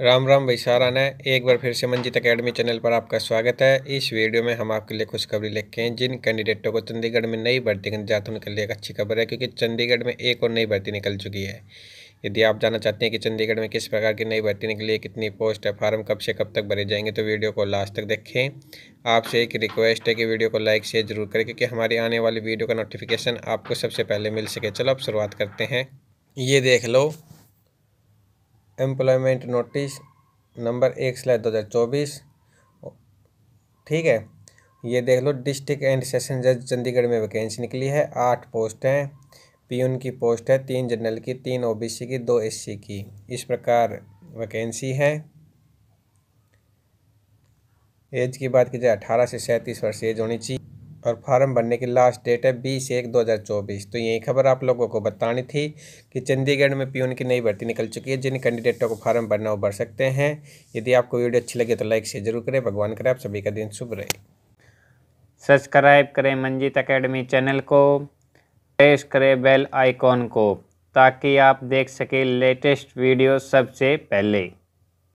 राम राम भाई साराना एक बार फिर से मंजित अकेडमी चैनल पर आपका स्वागत है इस वीडियो में हम आपके लिए खुशखबरी लेके हैं जिन कैंडिडेटों को चंडीगढ़ में नई भर्ती हैं उनके लिए एक अच्छी खबर है क्योंकि चंडीगढ़ में एक और नई भर्ती निकल चुकी है यदि आप जानना चाहते हैं कि चंडीगढ़ में किस प्रकार की नई भर्ती निकली है कितनी पोस्ट है फार्म कब से कब तक भरे जाएंगे तो वीडियो को लास्ट तक देखें आपसे एक रिक्वेस्ट है कि वीडियो को लाइक शेयर जरूर करें क्योंकि हमारी आने वाली वीडियो का नोटिफिकेशन आपको सबसे पहले मिल सके चलो आप शुरुआत करते हैं ये देख लो एम्प्लॉयमेंट नोटिस नंबर एक स्लैश दो हज़ार चौबीस ठीक है ये देख लो डिस्ट्रिक्ट एंड सेशन जज चंडीगढ़ में वैकेंसी निकली है आठ पोस्ट हैं पीयून की पोस्ट है तीन जनरल की तीन ओबीसी की दो एससी की इस प्रकार वैकेंसी है एज की बात की जाए अठारह से सैंतीस वर्ष एज होनी चाहिए और फार्म भरने की लास्ट डेट है बीस एक दो हज़ार चौबीस तो यही खबर आप लोगों को बतानी थी कि चंडीगढ़ में पीओन की नई भर्ती निकल चुकी है जिन कैंडिडेटों को फार्म भरना वो भर सकते हैं यदि आपको वीडियो अच्छी लगी तो लाइक शेयर जरूर करें भगवान करें आप सभी का दिन शुभ रहे सब्सक्राइब करें मंजीत अकेडमी चैनल को प्रेस करें बेल आइकॉन को ताकि आप देख सकें लेटेस्ट वीडियो सबसे पहले